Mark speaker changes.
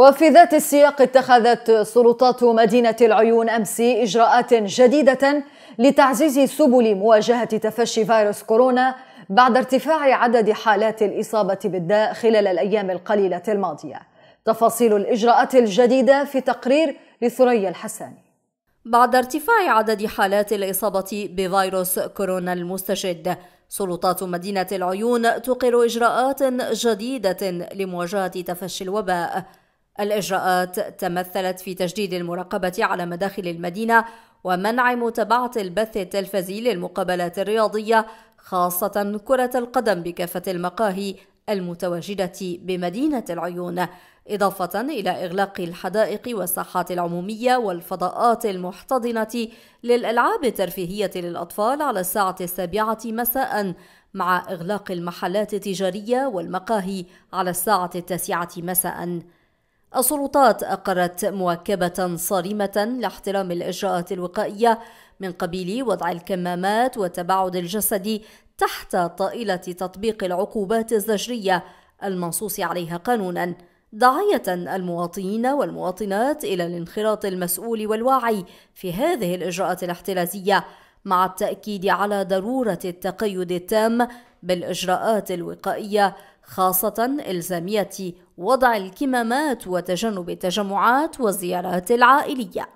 Speaker 1: وفي ذات السياق اتخذت سلطات مدينة العيون أمس إجراءات جديدة لتعزيز سبل مواجهة تفشي فيروس كورونا بعد ارتفاع عدد حالات الإصابة بالداء خلال الأيام القليلة الماضية تفاصيل الإجراءات الجديدة في تقرير لثريا الحساني
Speaker 2: بعد ارتفاع عدد حالات الإصابة بفيروس كورونا المستجد سلطات مدينة العيون تقر إجراءات جديدة لمواجهة تفشي الوباء الإجراءات تمثلت في تجديد المراقبة على مداخل المدينة ومنع متابعة البث التلفزي للمقابلات الرياضية خاصة كرة القدم بكافة المقاهي المتواجدة بمدينة العيون، إضافة إلى إغلاق الحدائق والساحات العمومية والفضاءات المحتضنة للألعاب الترفيهية للأطفال على الساعة السابعة مساءً، مع إغلاق المحلات التجارية والمقاهي على الساعة التاسعة مساءً. السلطات أقرت مواكبة صارمة لاحترام الإجراءات الوقائية من قبيل وضع الكمامات وتباعد الجسد تحت طائلة تطبيق العقوبات الزجرية المنصوص عليها قانونا داعية المواطنين والمواطنات إلى الانخراط المسؤول والواعي في هذه الإجراءات الاحترازية مع التأكيد على ضرورة التقيد التام بالإجراءات الوقائية خاصة إلزامية وضع الكمامات وتجنب التجمعات والزيارات العائلية